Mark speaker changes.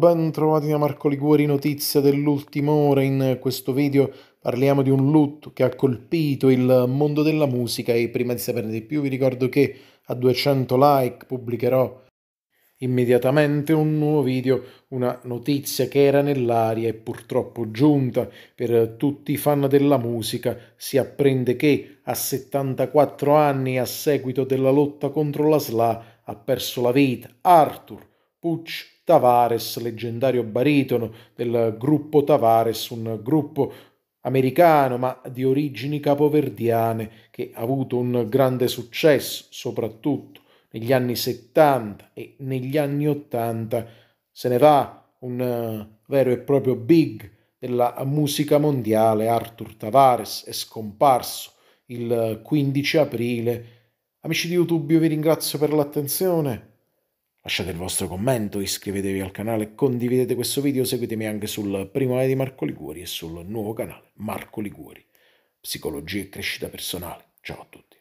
Speaker 1: Ben trovati da Marco Liguori, notizia dell'ultima ora. In questo video parliamo di un lutto che ha colpito il mondo della musica e prima di saperne di più vi ricordo che a 200 like pubblicherò immediatamente un nuovo video, una notizia che era nell'aria e purtroppo giunta per tutti i fan della musica. Si apprende che a 74 anni a seguito della lotta contro la SLA ha perso la vita Arthur Puch Tavares, leggendario baritono del gruppo Tavares, un gruppo americano ma di origini capoverdiane che ha avuto un grande successo soprattutto negli anni 70 e negli anni 80. Se ne va un eh, vero e proprio big della musica mondiale, Arthur Tavares è scomparso il 15 aprile. Amici di YouTube, io vi ringrazio per l'attenzione Lasciate il vostro commento, iscrivetevi al canale, condividete questo video, seguitemi anche sul primo Primavera di Marco Liguori e sul nuovo canale Marco Liguori. Psicologia e crescita personale. Ciao a tutti.